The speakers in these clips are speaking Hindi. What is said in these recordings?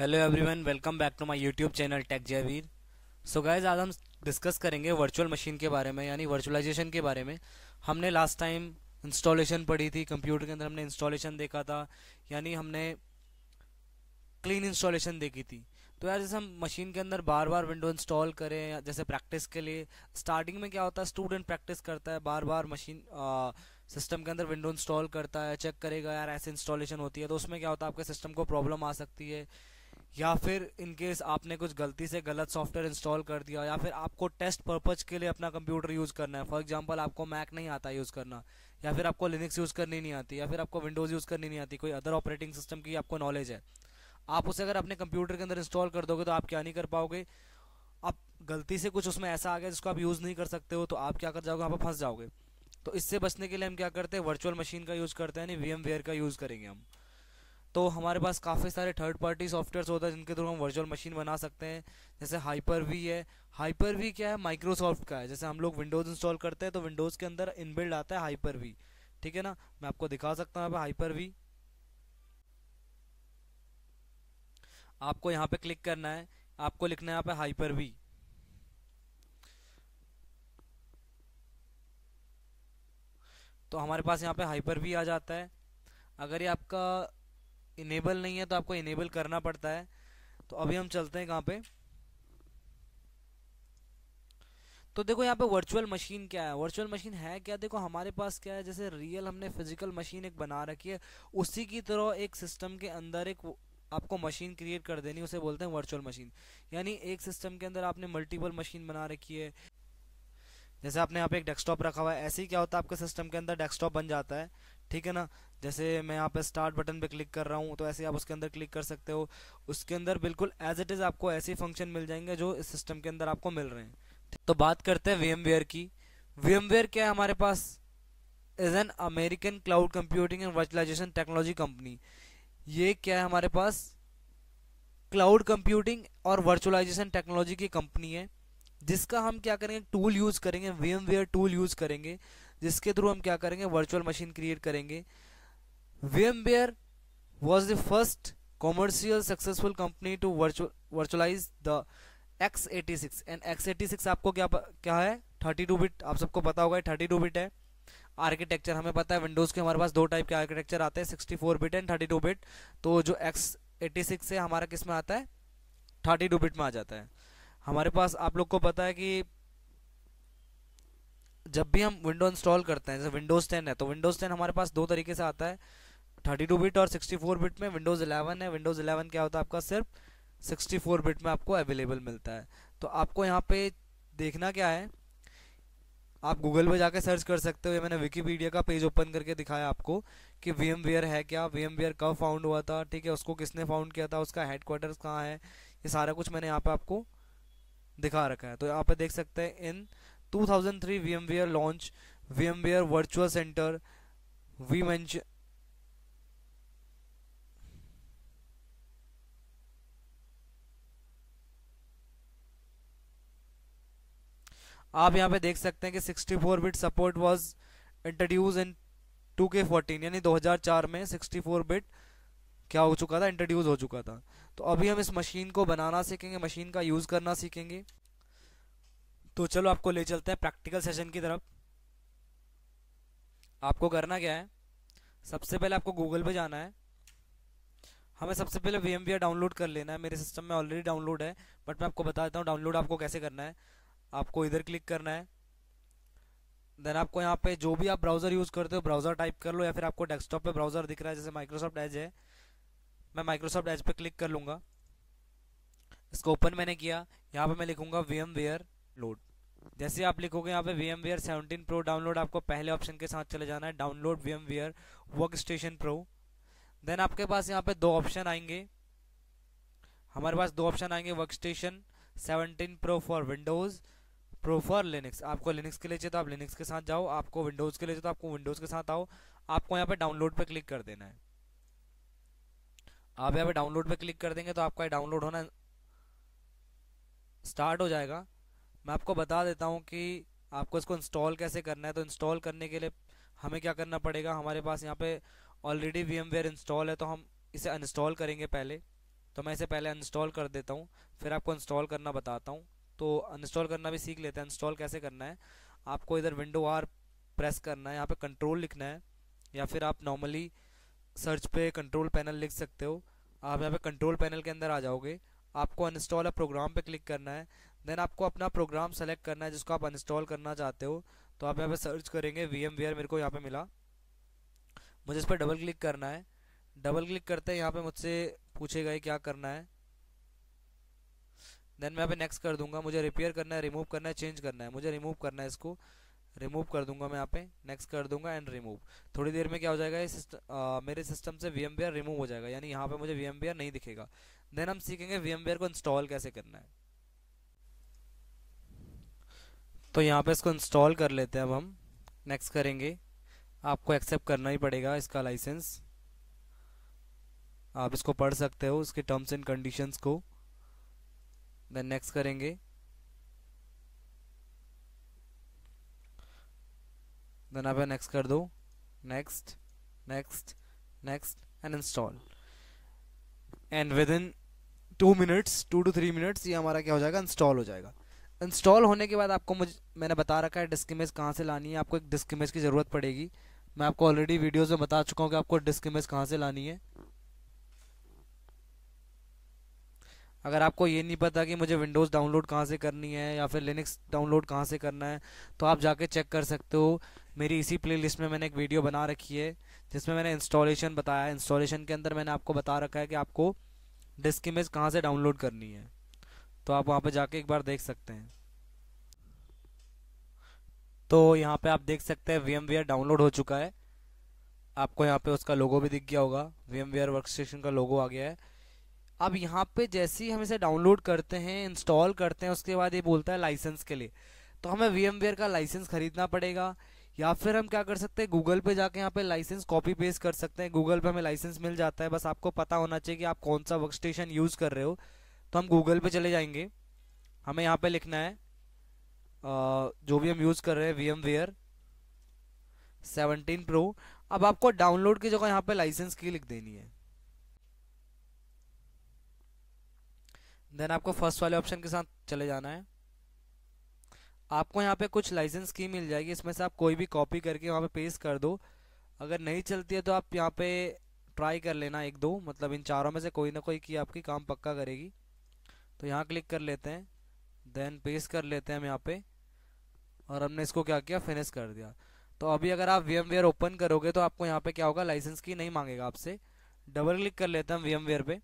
hello everyone welcome back to my YouTube channel tech Jaiveer so guys आज हम डिस्कस करेंगे वर्चुअल मशीन के बारे में यानी वर्चुअलाइजेशन के बारे में हमने लास्ट टाइम इंस्टॉलेशन पढ़ी थी कंप्यूटर के अंदर हमने इंस्टॉलेशन देखा था यानी हमने क्लीन इंस्टॉलेशन देखी थी तो यार जैसे हम मशीन के अंदर बार बार विंडो इंस्टॉल करें जैसे प्रैक्टिस के लिए स्टार्टिंग में क्या होता है स्टूडेंट प्रैक्टिस करता है बार बार मशीन सिस्टम के अंदर विंडो इंस्टॉल करता है चेक करेगा यार ऐसे इंस्टॉलेशन होती है तो उसमें क्या होता है आपके सिस्टम को प्रॉब्लम आ सकती है या फिर इन केस आपने कुछ गलती से गलत सॉफ्टवेयर इंस्टॉल कर दिया या फिर आपको टेस्ट पर्पज़ के लिए अपना कंप्यूटर यूज़ करना है फॉर एग्जांपल आपको मैक नहीं आता यूज़ करना या फिर आपको लिनक्स यूज़ करनी नहीं आती या फिर आपको विंडोज़ यूज़ करनी नहीं आती कोई अदर ऑपरेटिंग सिस्टम की आपको नॉलेज है आप उसे अगर अपने कंप्यूटर के अंदर इंस्टॉल कर दोगे तो आप क्या नहीं कर पाओगे आप गलती से कुछ उसमें ऐसा आ गया जिसको आप यूज़ नहीं कर सकते हो तो आप क्या कर जाओगे वहाँ पर फंस जाओगे तो इससे बचने के लिए हम क्या करते हैं वर्चुअल मशीन का यूज़ करते हैं यानी वी का यूज़ करेंगे हम तो हमारे पास काफ़ी सारे थर्ड पार्टी सॉफ्टवेयर होता है जिनके थ्रू हम वर्चुअल मशीन बना सकते हैं जैसे हाइपर वी है हाइपर वी क्या है माइक्रोसॉफ्ट का है जैसे हम लोग विंडोज़ इंस्टॉल करते हैं तो विंडोज़ के अंदर इनबिल्ड आता है हाइपर वी ठीक है ना मैं आपको दिखा सकता हूँ यहाँ पर हाइपर वी आपको यहाँ पे क्लिक करना है आपको लिखना है यहाँ पे हाइपर वी तो हमारे पास यहाँ पे हाइपर वी आ जाता है अगर ये आपका इनेबल नहीं है तो आपको इनेबल करना पड़ता है तो अभी हम चलते हैं कहाँ पे तो देखो यहाँ पे वर्चुअल मशीन क्या है वर्चुअल मशीन है क्या देखो हमारे पास क्या है जैसे रियल हमने फिजिकल मशीन एक बना रखी है उसी की तरह एक सिस्टम के अंदर एक आपको मशीन क्रिएट कर देनी उसे बोलते हैं वर्चुअल मशीन यानी एक सिस्टम के अंदर आपने मल्टीपल मशीन बना रखी है जैसे आपने यहाँ पे एक डेस्कटॉप रखा हुआ है ऐसे ही क्या होता है आपके सिस्टम के अंदर डेस्कटॉप बन जाता है ठीक है ना जैसे मैं यहाँ पे स्टार्ट बटन पे क्लिक कर रहा हूँ तो ऐसे आप उसके अंदर क्लिक कर सकते हो उसके अंदर बिल्कुल एज इट इज़ आपको ऐसे फंक्शन मिल जाएंगे जो इस सिस्टम के अंदर आपको मिल रहे हैं तो बात करते हैं वी की वी क्या है हमारे पास is an American cloud computing and virtualization technology company ये क्या है हमारे पास क्लाउड कंप्यूटिंग और वर्चुअलाइजेशन टेक्नोलॉजी की कंपनी है जिसका हम क्या करेंगे टूल यूज़ करेंगे वी टूल यूज़ करेंगे जिसके थ्रू हम क्या करेंगे वर्चुअल मशीन क्रिएट करेंगे VMware was the first commercial successful company to virtual, virtualize the x86 and x86 आपको क्या क्या है 32 बिट आप सबको पता होगा 32 बिट है आर्किटेक्चर हमें पता है विंडोज़ के हमारे पास दो टाइप के आर्किटेक्चर आते हैं 64 बिट एंड 32 बिट तो जो x86 से हमारा किस में आता है 32 बिट में आ जाता है हमारे पास आप लोग को पता है कि जब भी हम विंडो इंस्टॉल करते हैं जैसे विंडोज़ 10 है तो विंडोज़ 10 हमारे पास दो तरीके से आता है 32 बिट और 64 बिट में विंडोज़ 11 है विंडोज़ 11 क्या होता है आपका सिर्फ 64 बिट में आपको अवेलेबल मिलता है तो आपको यहाँ पे देखना क्या है आप गूगल पे जाके सर्च कर सकते हो मैंने विकीपीडिया का पेज ओपन करके दिखाया आपको कि वी है क्या वी कब फाउंड हुआ था ठीक है उसको किसने फाउंड किया था उसका क्वार्टर कहाँ है ये सारा कुछ मैंने यहाँ पे आपको दिखा रखा है तो यहाँ पे देख सकते हैं in 2003 VMware launch V virtual centre V आप यहाँ पे देख सकते हैं कि 64 bit support was introduce in 2K14 यानी 2004 में 64 बिट क्या हो चुका था इंट्रोड्यूस हो चुका था तो अभी हम इस मशीन को बनाना सीखेंगे मशीन का यूज़ करना सीखेंगे तो चलो आपको ले चलते हैं प्रैक्टिकल सेशन की तरफ आपको करना क्या है सबसे पहले आपको गूगल पे जाना है हमें सबसे पहले वी डाउनलोड कर लेना है मेरे सिस्टम में ऑलरेडी डाउनलोड है बट मैं आपको बता देता हूँ डाउनलोड आपको कैसे करना है आपको इधर क्लिक करना है देन आपको यहाँ पे जो भी आप ब्राउज़र यूज़ करते हो ब्राउज़र टाइप कर लो या फिर आपको डेस्कटॉप पे ब्राउज़र दिख रहा है जैसे माइक्रोसॉफ्ट एज है मैं माइक्रोसॉफ्ट एज पे क्लिक कर लूँगा इसको ओपन मैंने किया यहाँ पे मैं लिखूँगा वी एम वेयर लोड जैसे आप लिखोगे यहाँ पे V M ware seventeen pro download आपको पहले ऑप्शन के साथ चले जाना है download V M ware work station pro then आपके पास यहाँ पे दो ऑप्शन आएंगे हमारे पास दो ऑप्शन आएंगे work station seventeen pro for Windows pro for Linux आपको लिनक्स के लिए चाहिए तो आप लिनक्स के साथ जाओ आपको विंडोज़ के लिए चाहिए तो आपको विंडोज़ के साथ आओ आपको यहाँ पर डाउनलोड पर क्लिक कर देना है आप यहाँ पर डाउनलोड पर क्लिक कर देंगे तो आपका डाउनलोड होना स्टार्ट हो जाएगा मैं आपको बता देता हूँ कि आपको इसको इंस्टॉल कैसे करना है तो इंस्टॉल करने के लिए हमें क्या करना पड़ेगा हमारे पास यहाँ पे ऑलरेडी वी इंस्टॉल है तो हम इसे अनइंस्टॉल करेंगे पहले तो मैं इसे पहले अनइंस्टॉल कर देता हूँ फिर आपको इंस्टॉल करना बताता हूँ तो इंस्टॉल करना भी सीख लेते हैं इंस्टॉल कैसे करना है आपको इधर विंडो आर प्रेस करना है यहाँ पे कंट्रोल लिखना है या फिर आप नॉर्मली सर्च पे कंट्रोल पैनल लिख सकते हो आप यहाँ पे कंट्रोल पैनल के अंदर आ जाओगे आपको अनस्टॉल या प्रोग्राम पे क्लिक करना है देन आपको अपना प्रोग्राम सेलेक्ट करना है जिसको आप अनस्टॉल करना चाहते हो तो आप यहाँ पे सर्च करेंगे वी एम मेरे को यहाँ पे मिला मुझे इस पर डबल क्लिक करना है डबल क्लिक करते हैं यहाँ पर मुझसे पूछेगा क्या करना है देन मैं पे नेक्स्ट कर दूंगा मुझे रिपेयर करना है रिमूव करना है चेंज करना है मुझे रिमूव करना है इसको रिमूव कर दूंगा मैं यहाँ पे नेक्स्ट कर दूंगा एंड रिमूव थोड़ी देर में क्या हो जाएगा ये सिस्टम आ, मेरे सिस्टम से वी रिमूव हो जाएगा यानी यहाँ पे मुझे वी नहीं दिखेगा देन हम सीखेंगे वी को इंस्टॉल कैसे करना है तो यहाँ पे इसको इंस्टॉल कर लेते हैं अब हम नेक्स्ट करेंगे आपको एक्सेप्ट करना ही पड़ेगा इसका लाइसेंस आप इसको पढ़ सकते हो उसके टर्म्स एंड कंडीशंस को देन नेक्स्ट करेंगे देन आप नेक्स्ट कर दो next next next and install and within two minutes two to three minutes ये हमारा क्या हो जाएगा इंस्टॉल हो जाएगा इंस्टॉल होने के बाद आपको मुझ मैंने बता रखा है डिस्क इमेज कहाँ से लानी है आपको एक डिस्क इमेज की ज़रूरत पड़ेगी मैं आपको ऑलरेडी वीडियोज़ में बता चुका हूँ कि आपको डिस्क इमेज कहाँ से लानी है अगर आपको ये नहीं पता कि मुझे विंडोज़ डाउनलोड कहाँ से करनी है या फिर लिनक्स डाउनलोड कहाँ से करना है तो आप जाके चेक कर सकते हो मेरी इसी प्लेलिस्ट में मैंने एक वीडियो बना रखी है जिसमें मैंने इंस्टॉलेशन बताया है इंस्टॉलेशन के अंदर मैंने आपको बता रखा है कि आपको डिस्क इमेज कहाँ से डाउनलोड करनी है तो आप वहाँ पर जाके एक बार देख सकते हैं तो यहाँ पे आप देख सकते हैं वी डाउनलोड हो चुका है आपको यहाँ पे उसका लोगो भी दिख गया होगा वी एम वर्क स्टेशन का लोगो आ गया है अब यहाँ पे जैसे ही हम इसे डाउनलोड करते हैं इंस्टॉल करते हैं उसके बाद ये बोलता है लाइसेंस के लिए तो हमें वी का लाइसेंस खरीदना पड़ेगा या फिर हम क्या कर सकते हैं गूगल पे जाके यहाँ पे लाइसेंस कॉपी पेस्ट कर सकते हैं गूगल पे हमें लाइसेंस मिल जाता है बस आपको पता होना चाहिए कि आप कौन सा वर्क स्टेशन यूज़ कर रहे हो तो हम गूगल पे चले जाएंगे हमें यहाँ पे लिखना है जो भी हम यूज़ कर रहे हैं V M ware seventeen pro अब आपको डाउनलोड की जगह यहाँ पे लाइसेंस की लिख देनी है देन आपको फर्स्ट वाले ऑप्शन के साथ चले जाना है आपको यहाँ पे कुछ लाइसेंस की मिल जाएगी इसमें से आप कोई भी कॉपी करके वहाँ पे पेस्ट कर दो अगर नहीं चलती है तो आप यहाँ पे ट्राई कर लेना एक दो मतलब इन चारों में से कोई ना कोई की आपकी काम पक्का करेगी तो यहाँ क्लिक कर लेते हैं देन पेस्ट कर लेते हैं हम यहाँ पे और हमने इसको क्या किया फिनिश कर दिया तो अभी अगर आप वी ओपन करोगे तो आपको यहाँ पे क्या होगा लाइसेंस की नहीं मांगेगा आपसे डबल क्लिक कर लेते हैं हम वी पर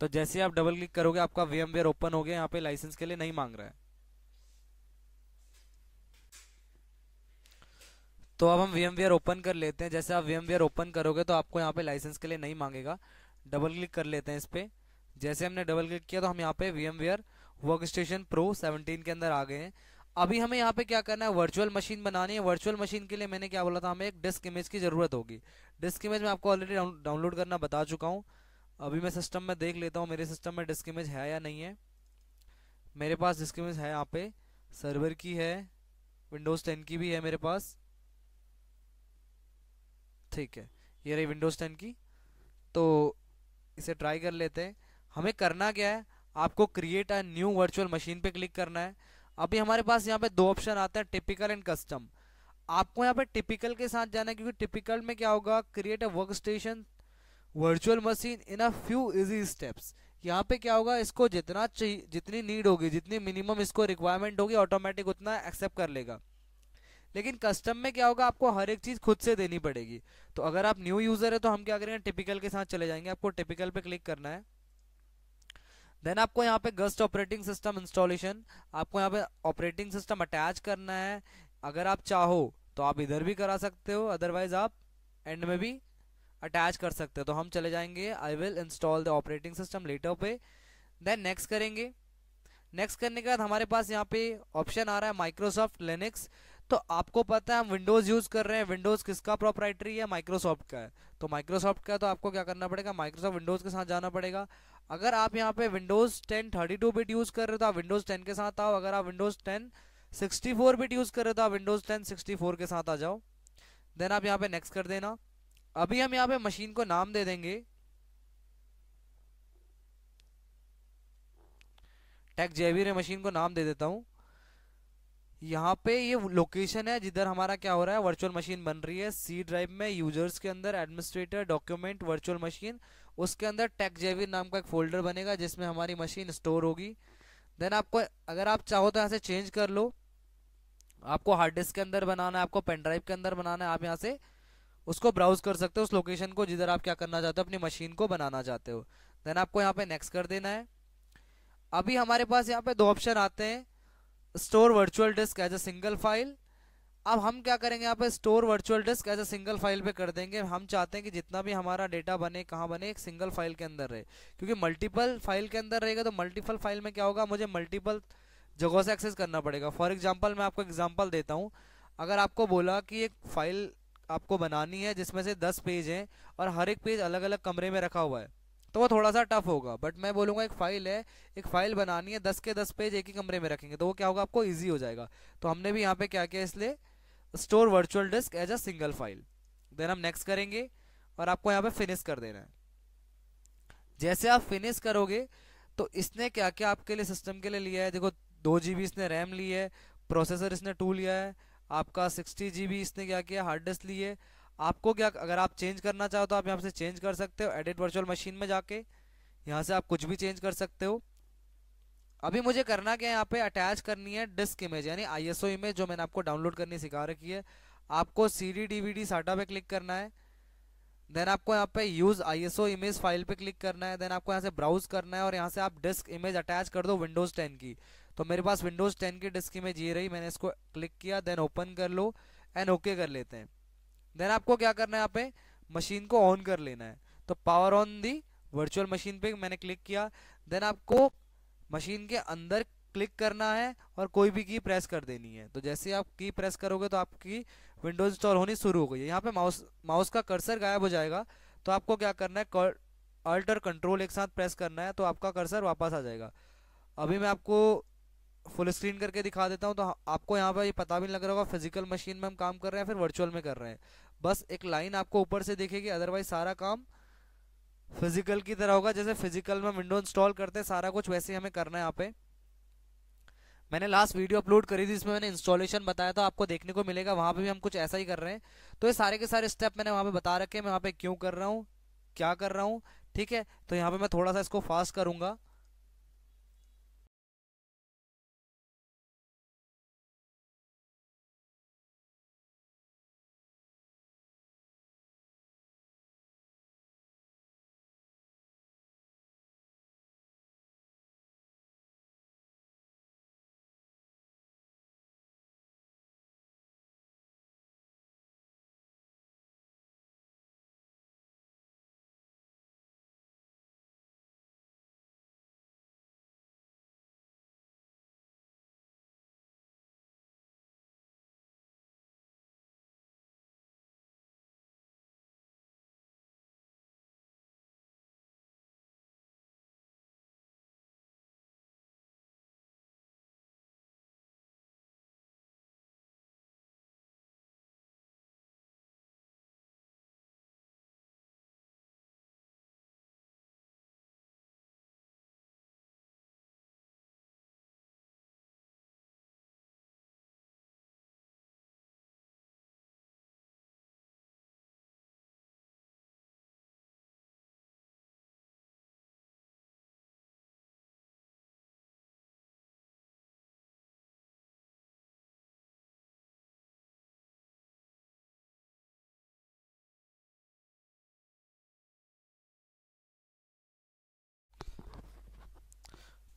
तो जैसे आप डबल क्लिक करोगे आपका वीएम ओपन हो गया यहाँ पे लाइसेंस के लिए नहीं मांग रहा है तो अब हम वीएम ओपन कर लेते हैं जैसे आप वीएम ओपन करोगे तो आपको यहाँ पे लाइसेंस के लिए नहीं मांगेगा डबल क्लिक कर लेते हैं इस पर जैसे हमने डबल क्लिक किया तो हम यहाँ पे VM work station pro seventeen के अंदर आ गए हैं अभी हमें यहाँ पे क्या करना है वर्चुअल मशीन बनानी है वर्चुअल मशीन के लिए मैंने क्या बोला था हमें एक डिस्क इमेज की ज़रूरत होगी डिस्क इमेज में आपको ऑलरेडी डाउनलोड करना बता चुका हूँ अभी मैं सिस्टम में देख लेता हूँ मेरे सिस्टम में डिस्क इमेज है या नहीं है मेरे पास डिस्क इमेज है यहाँ पे सर्वर की है विंडोज़ टेन की भी है मेरे पास ठीक है ये रही विंडोज़ टेन की तो इसे ट्राई कर लेते हैं हमें करना क्या है आपको create a new virtual machine पे क्लिक करना है अभी हमारे पास यहाँ पे दो ऑप्शन आते हैं टिपिकल एंड कस्टम आपको यहाँ पे टिपिकल के साथ जाना है क्योंकि टिपिकल में क्या होगा create a work station virtual machine in a few easy steps यहाँ पे क्या होगा इसको जितना चाहिए जितनी नीड होगी जितनी मिनिमम इसको रिक्वायरमेंट होगी ऑटोमेटिक उतना एक्सेप्ट कर लेगा लेकिन कस्टम में क्या होगा आपको हर एक चीज़ खुद से देनी पड़ेगी तो अगर आप न्यू यूज़र है तो हम क्या करेंगे टिपिकल के साथ चले जाएंगे आपको टिपिकल पे क्लिक करना है देन आपको यहाँ पे गस्ट ऑपरेटिंग सिस्टम इंस्टॉलेशन आपको यहाँ पे ऑपरेटिंग सिस्टम अटैच करना है अगर आप चाहो तो आप इधर भी करा सकते हो अदरवाइज आप एंड में भी अटैच कर सकते हैं तो हम चले जाएंगे I will install the operating system later पे देन नेक्स्ट करेंगे नेक्स्ट करने के बाद हमारे पास यहाँ पे ऑप्शन आ रहा है माइक्रोसॉफ्ट लिनक्स तो आपको पता है हम विंडोज़ यूज़ कर रहे हैं विंडोज़ किसका प्रोपराइटरी है माइक्रोसॉफ्ट का है तो माइक्रोसॉफ्ट का तो आपको क्या करना पड़ेगा माइक्रोसॉफ्ट विंडोज़ के साथ जाना पड़ेगा अगर आप यहाँ पे विंडोज़ 10 32 बिट यूज़ कर रहे हो तो आप विंडोज़ 10 के साथ आओ अगर आप विंडोज़ 10 64 बिट यूज़ कर रहे हो तो आप विंडोज़ 10 64 के साथ आ जाओ देन आप यहाँ पे नेक्स्ट कर देना अभी हम यहाँ पे मशीन को नाम दे देंगे टेक जेवीर मशीन को नाम दे देता हूं यहाँ पे ये लोकेशन है जिधर हमारा क्या हो रहा है वर्चुअल मशीन बन रही है सी ड्राइव में यूजर्स के अंदर एडमिनिस्ट्रेटर डॉक्यूमेंट वर्चुअल मशीन उसके अंदर टेक जेवीर नाम का एक फोल्डर बनेगा जिसमें हमारी मशीन स्टोर होगी देन आपको अगर आप चाहो तो यहाँ से चेंज कर लो आपको हार्ड डिस्क के अंदर बनाना है आपको पेन ड्राइव के अंदर बनाना है आप यहाँ से उसको ब्राउज कर सकते हो उस लोकेशन को जिधर आप क्या करना चाहते हो अपनी मशीन को बनाना चाहते हो देन आपको यहाँ पे नेक्स्ट कर देना है अभी हमारे पास यहाँ पे दो ऑप्शन आते हैं store virtual disk as a single file अब हम क्या करेंगे यहाँ पे store virtual disk as a single file पे कर देंगे हम चाहते हैं कि जितना भी हमारा डेटा बने कहाँ बने एक सिंगल फाइल के अंदर रहे क्योंकि मल्टीपल फाइल के अंदर रहेगा तो मल्टीपल फाइल में क्या होगा मुझे मल्टीपल जगहों से एक्सेस करना पड़ेगा फॉर एग्जाम्पल मैं आपको एग्जाम्पल देता हूँ अगर आपको बोला कि एक फाइल आपको बनानी है जिसमें से दस पेज हैं और हर एक पेज अलग अलग कमरे में रखा हुआ है तो वो थोड़ा सा टफ होगा बट मैं बोलूँगा एक फ़ाइल है एक फ़ाइल बनानी है दस के दस पेज एक ही कमरे में रखेंगे तो वो क्या होगा आपको ईजी हो जाएगा तो हमने भी यहाँ पे क्या किया इसलिए store virtual disk as a single file then हम नेक्स्ट करेंगे और आपको यहाँ पे फिनिश कर देना है जैसे आप फिनिश करोगे तो इसने क्या क्या आपके लिए सिस्टम के लिए लिया है देखो दो जी इसने रैम ली है प्रोसेसर इसने टू लिया है आपका सिक्सटी जी इसने क्या किया हार्ड डिस्क ली है आपको क्या अगर आप चेंज करना चाहो तो आप यहाँ से चेंज कर सकते हो एडिट वर्चुअल मशीन में जाके यहाँ से आप कुछ भी चेंज कर सकते हो अभी मुझे करना क्या है यहाँ पे अटैच करनी है डिस्क इमेज यानी आईएसओ इमेज जो मैंने आपको डाउनलोड करनी सिखा रखी है आपको C D D V D SATA पे क्लिक करना है देन आपको यहाँ पे यूज़ आईएसओ इमेज फाइल पे क्लिक करना है देन आपको यहाँ से ब्राउज करना है और यहाँ से आप डिस्क इमेज अटैच कर दो विंडोज़ टेन की तो मेरे पास विंडोज़ टेन की डिस्क में जी रही मैंने इसको क्लिक किया देन ओपन कर लो एंड ओके कर लेते हैं देन आपको क्या करना है यहाँ पे मशीन को ऑन कर लेना है तो power on the virtual machine पे मैंने क्लिक किया देन आपको मशीन के अंदर क्लिक करना है और कोई भी की प्रेस कर देनी है तो जैसे आप की प्रेस करोगे तो आपकी विंडोज इंस्टॉल होनी शुरू हो गई है यहाँ पे माउस माउस का कर्सर गायब हो जाएगा तो आपको क्या करना है अल्ट और कंट्रोल एक साथ प्रेस करना है तो आपका कर्सर वापस आ जाएगा अभी मैं आपको फुल स्क्रीन करके दिखा देता हूँ तो हाँ, आपको यहाँ पर ये पता भी नहीं लग रहा होगा फिजिकल मशीन में हम काम कर रहे हैं फिर वर्चुअल में कर रहे हैं बस एक लाइन आपको ऊपर से देखेगी अदरवाइज सारा काम फिजिकल की तरह होगा जैसे फिजिकल में विंडो इंस्टॉल करते हैं सारा कुछ वैसे ही हमें करना है यहाँ पे मैंने लास्ट वीडियो अपलोड करी थी इसमें मैंने इंस्टॉलेशन बताया था आपको देखने को मिलेगा वहाँ पे भी हम कुछ ऐसा ही कर रहे हैं तो ये सारे के सारे स्टेप मैंने वहाँ पे बता रखे हैं मैं वहाँ पे क्यों कर रहा हूँ क्या कर रहा हूँ ठीक है तो यहाँ पे मैं थोड़ा सा इसको फास्ट करूँगा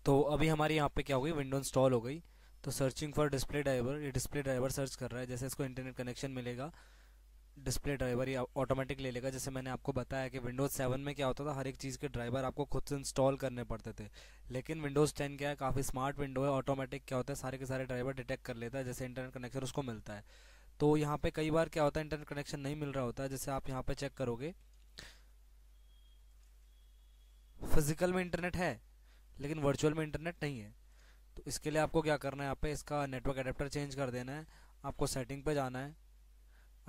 तो अभी हमारी यहाँ पे क्या हो गई विंडो इंस्टॉल हो गई तो सर्चिंग फॉर डिस्प्ले ड्राइवर ये डिस्प्ले ड्राइवर सर्च कर रहा है जैसे इसको इंटरनेट कनेक्शन मिलेगा डिस्प्ले ड्राइवर ये ऑटोमेटिक ले लेगा जैसे मैंने आपको बताया कि विंडोज़ सेवन में क्या होता था हर एक चीज़ के ड्राइवर आपको खुद से इंस्टॉल करने पड़ते थे लेकिन विंडोज़ टेन क्या है काफ़ी स्मार्ट विंडो है ऑटोमेटिक क्या होता है सारे के सारे ड्राइवर डिटेक्ट कर लेता है जैसे इंटरनेट कनेक्शन उसको मिलता है तो यहाँ पर कई बार क्या होता है इंटरनेट कनेक्शन नहीं मिल रहा होता है जैसे आप यहाँ पर चेक करोगे फिजिकल में इंटरनेट है लेकिन वर्चुअल में इंटरनेट नहीं है तो इसके लिए आपको क्या करना है यहाँ पे इसका नेटवर्क अडेप्टर चेंज कर देना है आपको सेटिंग पे जाना है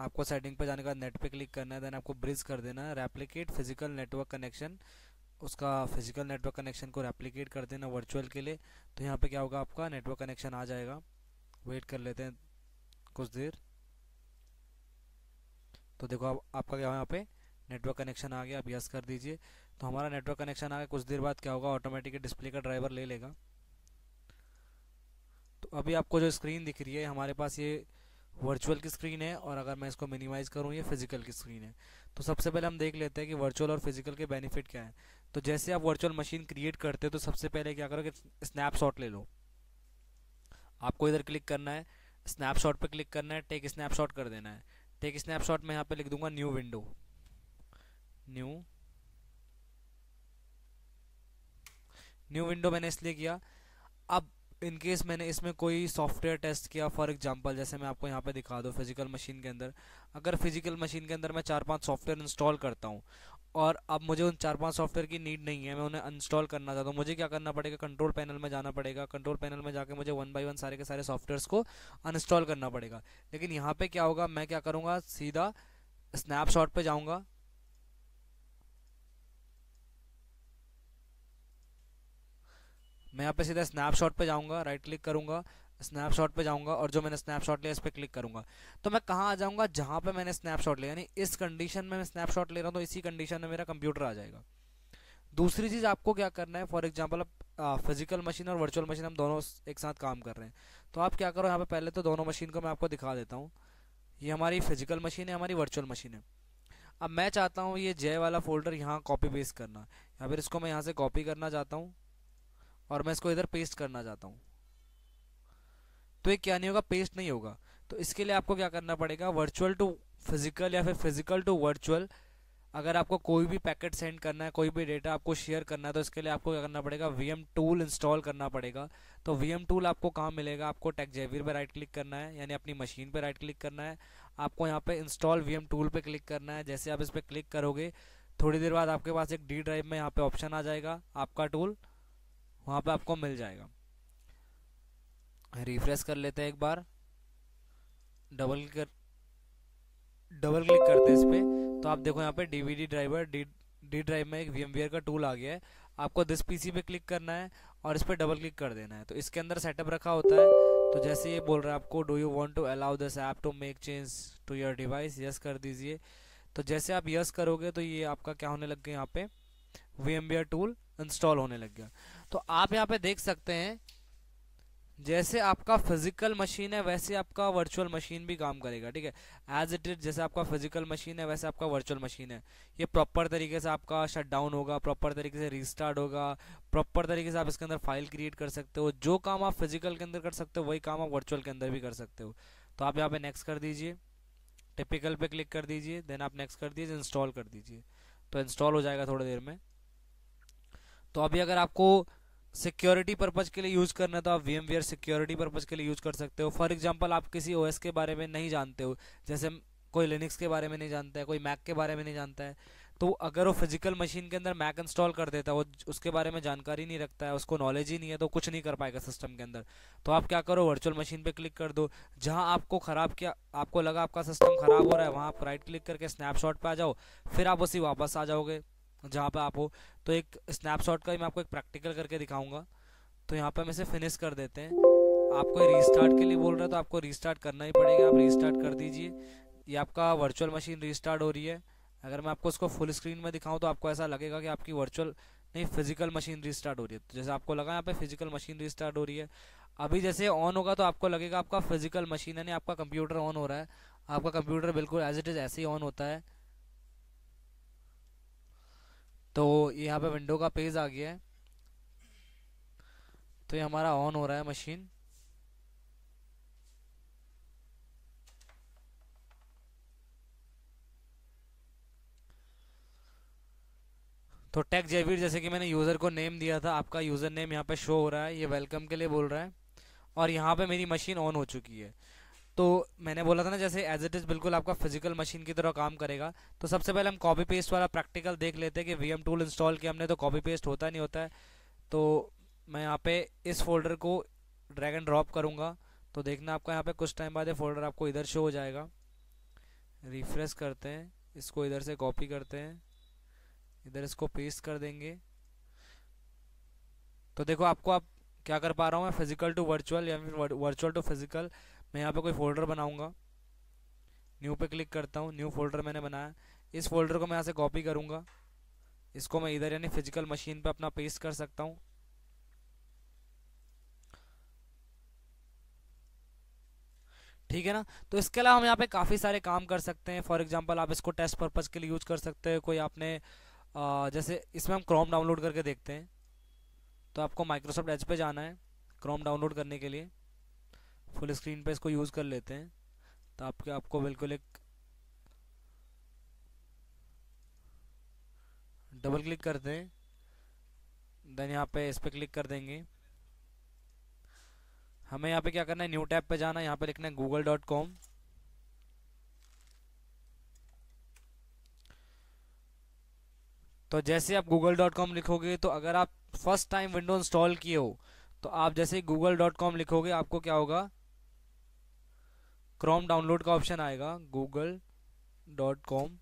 आपको सेटिंग पे जाने के बाद नेट पे क्लिक करना है देन आपको ब्रिज कर देना है रेप्लीकेट फिजिकल नेटवर्क कनेक्शन उसका फिजिकल नेटवर्क कनेक्शन को रेप्लीकेट कर देना वर्चुअल के लिए तो यहाँ पे क्या होगा आपका नेटवर्क कनेक्शन आ जाएगा वेट कर लेते हैं कुछ देर तो देखो आप, आपका क्या यहाँ पे नेटवर्क कनेक्शन आ गया अब यस कर दीजिए तो हमारा नेटवर्क कनेक्शन आगे कुछ देर बाद क्या होगा ऑटोमेटिक डिस्प्ले का ड्राइवर ले लेगा तो अभी आपको जो स्क्रीन दिख रही है हमारे पास ये वर्चुअल की स्क्रीन है और अगर मैं इसको मिनिमाइज़ करूँ ये फिजिकल की स्क्रीन है तो सबसे पहले हम देख लेते हैं कि वर्चुअल और फिजिकल के बेनिफिट क्या है तो जैसे आप वर्चुअल मशीन क्रिएट करते हो तो सबसे पहले क्या करो कि स्नैपशॉट ले लो आपको इधर क्लिक करना है स्नैपशॉट पर क्लिक करना है टेक स्नैपशॉट कर देना है टेक स्नैपशॉट में यहाँ पर लिख दूंगा new window new new window मैंने इसलिए किया अब इनकेस मैंने इसमें कोई सॉफ्टवेयर टेस्ट किया फॉर एग्जांपल जैसे मैं आपको यहाँ पे दिखा दूँ फिजिकल मशीन के अंदर अगर फिजिकल मशीन के अंदर मैं चार पांच सॉफ्टवेयर इंस्टॉल करता हूँ और अब मुझे उन चार पांच सॉफ्टवेयर की नीड नहीं है मैं उन्हें इंस्टॉल करना चाहता हूँ मुझे क्या करना पड़ेगा कंट्रोल पैनल में जाना पड़ेगा कंट्रोल पैनल में जाकर मुझे वन बाई वन सारे के सारे सॉफ्टवेयर्स को अनस्टॉल करना पड़ेगा लेकिन यहाँ पर क्या होगा मैं क्या करूँगा सीधा स्नैपशॉट पर जाऊँगा मैं यहाँ पे सीधा स्नैपशॉट पे जाऊँगा राइट क्लिक करूँगा स्नैपशॉट पे जाऊँगा और जो मैंने स्नैपशॉट लिया इस पर क्लिक करूँगा तो मैं कहाँ आ जाऊँगा जहाँ पे मैंने स्नैपशॉट लिया यानी इस कंडीशन में मैं स्नैपशॉट ले रहा हूँ तो इसी कंडीशन में मेरा कंप्यूटर आ जाएगा दूसरी चीज़ आपको क्या करना है फॉर एग्जाम्पल अब फिजिकल मशीन और वर्चुअल मशीन हम दोनों एक साथ काम कर रहे हैं तो आप क्या करो यहाँ पे पहले तो दोनों मशीन को मैं आपको दिखा देता हूँ ये हमारी फिजिकल मशीन है हमारी वर्चुअल मशीन है अब मैं चाहता हूँ ये जय वाला फोल्डर यहाँ कॉपी पेस्ट करना या फिर इसको मैं यहाँ से कॉपी करना चाहता हूँ और मैं इसको इधर पेस्ट करना चाहता हूँ तो ये क्या नहीं होगा पेस्ट नहीं होगा तो इसके लिए आपको क्या करना पड़ेगा वर्चुअल टू फिजिकल या फिर फिजिकल टू वर्चुअल अगर आपको कोई भी पैकेट सेंड करना है कोई भी डेटा आपको शेयर करना है तो इसके लिए आपको क्या करना पड़ेगा वी एम टूल इंस्टॉल करना पड़ेगा तो वी एम टूल आपको कहाँ मिलेगा आपको टेकजेवियर पर राइट क्लिक करना है यानी अपनी मशीन पर राइट क्लिक करना है आपको यहाँ पे इंस्टॉल वी एम टूल पर क्लिक करना है जैसे आप इस पर क्लिक करोगे थोड़ी देर बाद आपके पास एक डी ड्राइव में यहाँ पे ऑप्शन आ जाएगा आपका टूल वहाँ पे आपको मिल जाएगा रिफ्रेश कर लेते हैं एक बार डबल कर डबल क्लिक करते हैं इस पर तो आप देखो यहाँ पे DVD driver D D drive में एक आर का टूल आ गया है आपको दिस पीसी पे क्लिक करना है और इस पर डबल क्लिक कर देना है तो इसके अंदर सेटअप रखा होता है तो जैसे ये बोल रहा है आपको do you want to allow this app to make change to your device yes कर दीजिए तो जैसे आप यस करोगे तो ये आपका क्या होने लग गया यहाँ पे वी टूल इंस्टॉल होने लग गया तो आप यहाँ पे देख सकते हैं जैसे आपका फिजिकल मशीन है वैसे आपका वर्चुअल मशीन भी काम करेगा ठीक है एज इट इज जैसे आपका फिजिकल मशीन है वैसे आपका वर्चुअल मशीन है ये प्रॉपर तरीके से आपका शट डाउन होगा प्रॉपर तरीके से रिस्टार्ट होगा प्रॉपर तरीके से आप इसके अंदर फाइल क्रिएट कर सकते हो जो काम आप फिजिकल के अंदर कर सकते हो वही काम आप वर्चुअल के अंदर भी कर सकते हो तो आप यहाँ पे नेक्स्ट कर दीजिए टिपिकल पे क्लिक कर दीजिए देन आप नेक्स्ट कर दीजिए इंस्टॉल कर दीजिए तो इंस्टॉल हो जाएगा थोड़ी देर में तो अभी अगर आपको सिक्योरिटी पर्पज़ के लिए यूज़ करना है तो आप वी एम सिक्योरिटी पर्पज़ के लिए यूज़ कर सकते हो फॉर एग्जाम्पल आप किसी ओ के बारे में नहीं जानते हो जैसे कोई लिनिक्स के बारे में नहीं जानता है कोई मैक के बारे में नहीं जानता है तो अगर वो फिजिकल मशीन के अंदर मैक इंस्टॉल कर देता है वो उसके बारे में जानकारी नहीं रखता है उसको नॉलेज ही नहीं है तो कुछ नहीं कर पाएगा सिस्टम के अंदर तो आप क्या करो वर्चुअल मशीन पे क्लिक कर दो जहां आपको ख़राब किया आपको लगा आपका सिस्टम ख़राब हो रहा है वहां आप राइट क्लिक करके स्नैपशॉट पे आ जाओ फिर आप उसी वापस आ जाओगे जहाँ पे आप हो तो एक स्नैपशॉट का ही मैं आपको एक प्रैक्टिकल करके दिखाऊंगा तो यहाँ पे हम इसे फिनिश कर देते हैं आपको रीस्टार्ट के लिए बोल रहा है तो आपको रीस्टार्ट करना ही पड़ेगा आप रीस्टार्ट कर दीजिए ये आपका वर्चुअल मशीन रीस्टार्ट हो रही है अगर मैं आपको उसको फुल स्क्रीन में दिखाऊँ तो आपको ऐसा लगेगा कि आपकी वर्चुअल नहीं फिजिकल मशीन रीस्टार्ट हो रही है तो जैसे आपको लगा यहाँ पे फिजिकल मशीन रीस्टार्ट हो रही है अभी जैसे ऑन होगा तो आपको लगेगा आपका फिजिकल मशीन है नहीं आपका कंप्यूटर ऑन हो रहा है आपका कंप्यूटर बिल्कुल एज इट इज़ ऐसे ही ऑन होता है तो यहाँ पे विंडो का पेज आ गया है तो ये हमारा ऑन हो रहा है मशीन तो टेक जयवीर जैसे कि मैंने यूज़र को नेम दिया था आपका यूज़र नेम यहाँ पे शो हो रहा है ये वेलकम के लिए बोल रहा है और यहाँ पे मेरी मशीन ऑन हो चुकी है तो मैंने बोला था ना जैसे एज इट इज़ बिल्कुल आपका फिजिकल मशीन की तरह काम करेगा तो सबसे पहले हम कॉपी पेस्ट वाला प्रैक्टिकल देख लेते हैं कि वी टूल इंस्टॉल किया हमने तो कॉपी पेस्ट होता नहीं होता है तो मैं यहाँ पे इस फोल्डर को ड्रैग एंड ड्रॉप करूँगा तो देखना आपका यहाँ पे कुछ टाइम बाद ये फोल्डर आपको इधर शो हो जाएगा रिफ्रेश करते हैं इसको इधर से कॉपी करते हैं इधर इसको पेस्ट कर देंगे तो देखो आपको आप क्या कर पा रहा हूँ मैं फिजिकल टू वर्चुअल या फिर वर्चुअल टू फिजिकल मैं यहाँ पे कोई फ़ोल्डर बनाऊँगा न्यू पे क्लिक करता हूँ न्यू फोल्डर मैंने बनाया इस फोल्डर को मैं यहाँ से कॉपी करूँगा इसको मैं इधर यानी फिजिकल मशीन पे अपना पेस्ट कर सकता हूँ ठीक है ना तो इसके अलावा हम यहाँ पे काफ़ी सारे काम कर सकते हैं फॉर एग्जांपल आप इसको टेस्ट पर्पज़ के लिए यूज कर सकते हैं कोई आपने आ, जैसे इसमें हम क्रोम डाउनलोड करके देखते हैं तो आपको माइक्रोसॉफ्ट एच पे जाना है क्रोम डाउनलोड करने के लिए फुल स्क्रीन पे इसको यूज़ कर लेते हैं तो आपके आपको बिल्कुल एक डबल क्लिक कर दें देन यहाँ पे इस पर क्लिक कर देंगे हमें यहाँ पे क्या करना है न्यू टैब पे जाना है यहाँ पे लिखना है गूगल डॉट कॉम तो जैसे आप गूगल डॉट कॉम लिखोगे तो अगर आप फर्स्ट टाइम विंडो इंस्टॉल किए हो तो आप जैसे गूगल डॉट कॉम लिखोगे आपको क्या होगा क्रोम डाउनलोड का ऑप्शन आएगा गूगल डॉट कॉम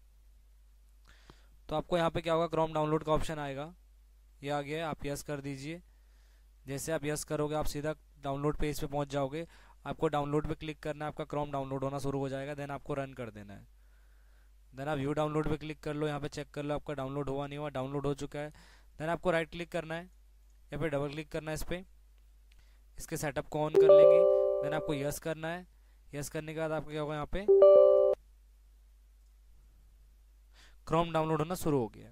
तो आपको यहाँ पे क्या होगा क्रोम डाउनलोड का ऑप्शन आएगा ये आ गया आप यस कर दीजिए जैसे आप यस करोगे आप सीधा डाउनलोड पेज पे पहुँच जाओगे आपको डाउनलोड पे क्लिक करना है आपका क्रोम डाउनलोड होना शुरू हो जाएगा देन आपको रन कर देना है देन आप यू डाउनलोड पे क्लिक कर लो यहाँ पे चेक कर लो आपका डाउनलोड हुआ नहीं हुआ डाउनलोड हो चुका है देन आपको राइट क्लिक करना है या फिर डबल क्लिक करना है इस पर इसके सेटअप को ऑन कर लेंगे देन आपको यस करना है यस करने के बाद आपका क्या होगा यहाँ पे क्रोम डाउनलोड होना शुरू हो गया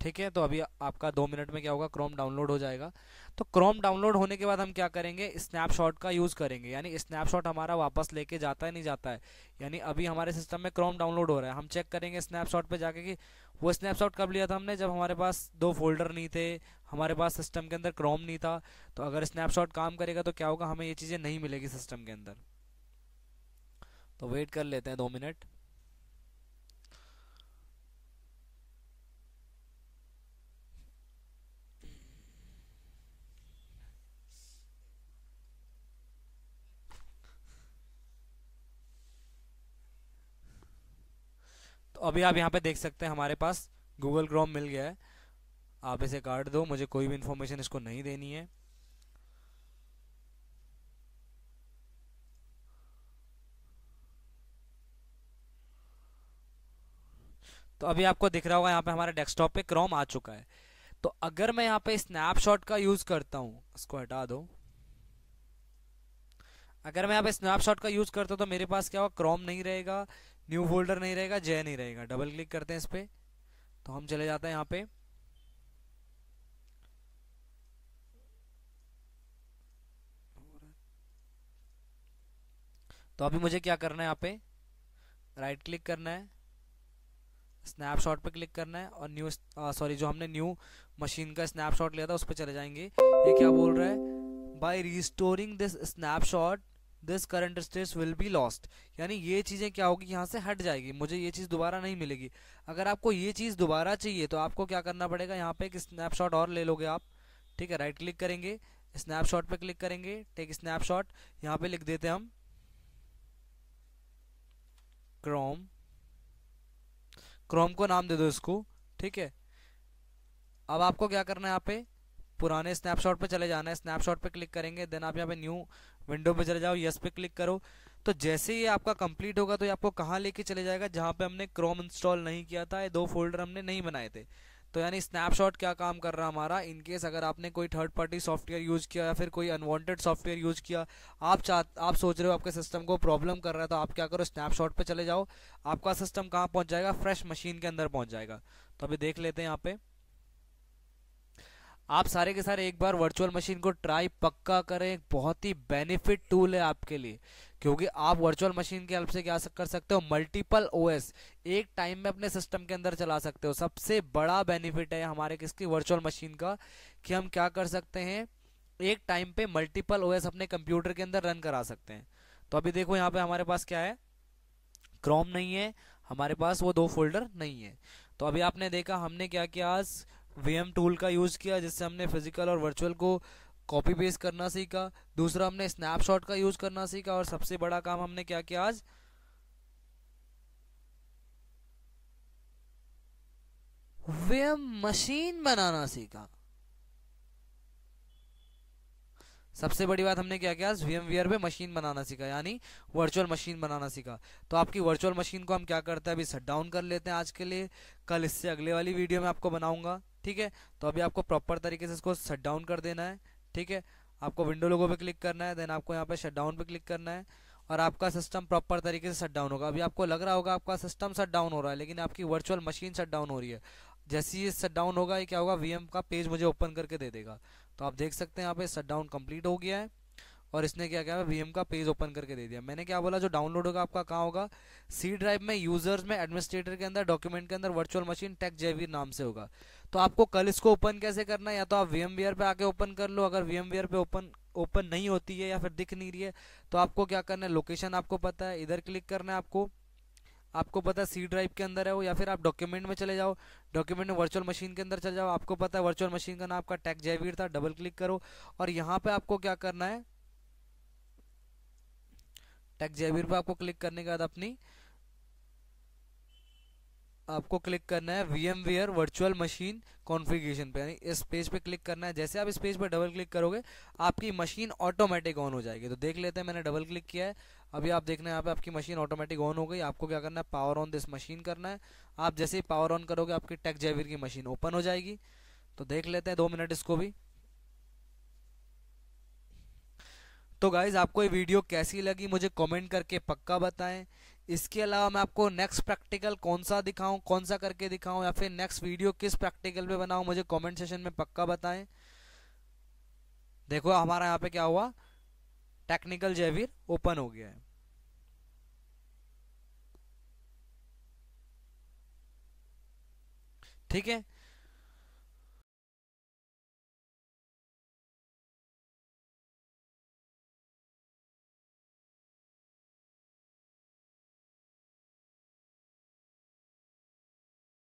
ठीक है तो अभी आपका दो मिनट में क्या होगा क्रोम डाउनलोड हो जाएगा तो क्रोम डाउनलोड होने के बाद हम क्या करेंगे स्नैपशॉट का यूज़ करेंगे यानी स्नैपशॉट हमारा वापस लेके जाता है नहीं जाता है यानी अभी हमारे सिस्टम में क्रोम डाउनलोड हो रहा है हम चेक करेंगे स्नैपशॉट पे जाके कि वो स्नैपशॉट कब लिया था हमने जब हमारे पास दो फोल्डर नहीं थे हमारे पास सिस्टम के अंदर क्रोम नहीं था तो अगर स्नैपशॉट काम करेगा तो क्या होगा हमें ये चीज़ें नहीं मिलेगी सिस्टम के अंदर तो वेट कर लेते हैं दो मिनट अभी आप यहाँ पे देख सकते हैं हमारे पास गूगल क्रोम मिल गया है आप इसे काट दो मुझे कोई भी इन्फॉर्मेशन इसको नहीं देनी है तो अभी आपको दिख रहा होगा यहाँ पे हमारे डेस्कटॉप पे क्रोम आ चुका है तो अगर मैं यहाँ पे स्नैपशॉट का यूज़ करता हूँ इसको हटा दो अगर मैं यहाँ पे स्नैपशॉट का यूज़ करता हूँ तो मेरे पास क्या होगा क्रोम नहीं रहेगा न्यू फोल्डर नहीं रहेगा जय नहीं रहेगा डबल क्लिक करते हैं इस पर तो हम चले जाते हैं यहाँ पे तो अभी मुझे क्या करना है यहाँ पे राइट क्लिक करना है स्नैपशॉट पे क्लिक करना है और न्यू सॉरी जो हमने न्यू मशीन का स्नैपशॉट लिया था उस पर चले जाएंगे ये क्या बोल रहा है by restoring this snapshot this current state will be lost यानी ये चीज़ें क्या होगी यहाँ से हट जाएगी मुझे ये चीज़ दोबारा नहीं मिलेगी अगर आपको ये चीज़ दोबारा चाहिए तो आपको क्या करना पड़ेगा यहाँ पे एक स्नैपशॉट और ले लोगे आप ठीक है राइट क्लिक करेंगे स्नैपशॉट पे क्लिक करेंगे टेक स्नैपशॉट यहाँ पे लिख देते हम क्रोम क्रोम को नाम दे दो इसको ठीक है अब आपको क्या करना है यहाँ पे पुराने स्नैपशॉट पे चले जाना है स्नैपशॉट पे क्लिक करेंगे देन आप यहाँ पे न्यू विंडो पे चले जाओ यस पे क्लिक करो तो जैसे ये आपका कंप्लीट होगा तो ये आपको कहाँ लेके चले जाएगा जहाँ पे हमने क्रोम इंस्टॉल नहीं किया था ये दो फोल्डर हमने नहीं बनाए थे तो यानी स्नैपशॉट क्या काम कर रहा हमारा इनकेस अगर आपने कोई थर्ड पार्टी सॉफ्टवेयर यूज़ किया या फिर कोई अनवांटेड सॉफ्टवेयर यूज़ किया आप चाह आप सोच रहे हो आपके सिस्टम को प्रॉब्लम कर रहा है तो आप क्या करो स्नैपशॉट पे चले जाओ आपका सिस्टम कहाँ पहुँच जाएगा फ्रेश मशीन के अंदर पहुँच जाएगा तो अभी देख लेते हैं यहाँ पे आप सारे के सारे एक बार वर्चुअल मशीन को ट्राई पक्का करें बहुत ही बेनिफिट टूल है आपके लिए क्योंकि आप वर्चुअल मशीन की हेल्प से क्या कर सकते हो मल्टीपल ओएस एक टाइम में अपने सिस्टम के अंदर चला सकते हो सबसे बड़ा बेनिफिट है हमारे किसकी वर्चुअल मशीन का कि हम क्या कर सकते हैं एक टाइम पे मल्टीपल ओएस अपने कंप्यूटर के अंदर रन करा सकते हैं तो अभी देखो यहाँ पे हमारे पास क्या है क्रोम नहीं है हमारे पास वो दो फोल्डर नहीं है तो अभी आपने देखा हमने क्या किया आज वीएम टूल का यूज़ किया जिससे हमने फिजिकल और वर्चुअल को कॉपी पेस्ट करना सीखा दूसरा हमने स्नैपशॉट का यूज़ करना सीखा और सबसे बड़ा काम हमने क्या किया आज वेम मशीन बनाना सीखा सबसे बड़ी बात हमने क्या किया वी एम वीयर पे मशीन बनाना सीखा यानी वर्चुअल मशीन बनाना सीखा तो आपकी वर्चुअल मशीन को हम क्या करते हैं अभी सट डाउन कर लेते हैं आज के लिए कल इससे अगले वाली वीडियो में आपको बनाऊंगा ठीक है तो अभी आपको प्रॉपर तरीके से इसको शट डाउन कर देना है ठीक है आपको विंडो लोगो पे क्लिक करना है देन आपको यहाँ पे शट डाउन पे क्लिक करना है और आपका सिस्टम प्रॉपर तरीके से शट डाउन होगा अभी आपको लग रहा होगा आपका सिस्टम शट डाउन हो रहा है लेकिन आपकी वर्चुअल मशीन शट डाउन हो रही है जैसे ही शट डाउन होगा ये क्या होगा वीएम का पेज मुझे ओपन करके दे देगा तो आप देख सकते हैं यहाँ पे शट डाउन कंप्लीट हो गया है और इसने क्या क्या एम का पेज ओपन करके दे दिया मैंने क्या बोला जो डाउनलोड होगा आपका कहाँ होगा सी ड्राइव में यूजर्स में एडमिनिस्ट्रेटर के अंदर डॉक्यूमेंट के अंदर वर्चुअल मशीन टेक जेवीर नाम से होगा तो आपको कल इसको ओपन कैसे करना है या तो आप वी पर आके ओपन कर लो अगर वी पर ओपन ओपन नहीं होती है या फिर दिख नहीं रही है तो आपको क्या करना है लोकेशन आपको पता है इधर क्लिक करना है आपको आपको पता है सी ड्राइव के अंदर है वो या फिर आप डॉक्यूमेंट में चले जाओ डॉक्यूमेंट में वर्चुअल मशीन के अंदर चले जाओ आपको पता है वर्चुअल मशीन का नाम आपका टैक जयवीर था डबल क्लिक करो और यहाँ पे आपको क्या करना है टैक जयवीर पे आपको क्लिक करने के बाद अपनी आपको क्लिक करना है V M VMware virtual machine configuration पे यानी इस पेज पे क्लिक करना है जैसे आप इस पेज पर डबल क्लिक करोगे आपकी मशीन ऑटोमेटिक ऑन हो जाएगी तो देख लेते हैं मैंने डबल क्लिक किया है अभी आप देखना है यहाँ पे आपकी मशीन ऑटोमेटिक ऑन हो गई आपको क्या करना है पावर ऑन दिस मशीन करना है आप जैसे ही पावर ऑन करोगे आपकी टेक जेविर की मशीन ओपन हो जाएगी तो देख लेते हैं दो मिनट इसको भी तो गाइज आपको ये वीडियो कैसी लगी मुझे कॉमेंट करके पक्का बताएं इसके अलावा मैं आपको नेक्स्ट प्रैक्टिकल कौन सा दिखाऊं कौन सा करके दिखाऊं या फिर नेक्स्ट वीडियो किस प्रैक्टिकल पे बनाऊं मुझे कमेंट सेशन में पक्का बताएं देखो हमारा यहाँ पे क्या हुआ टेक्निकल जयवीर ओपन हो गया है ठीक है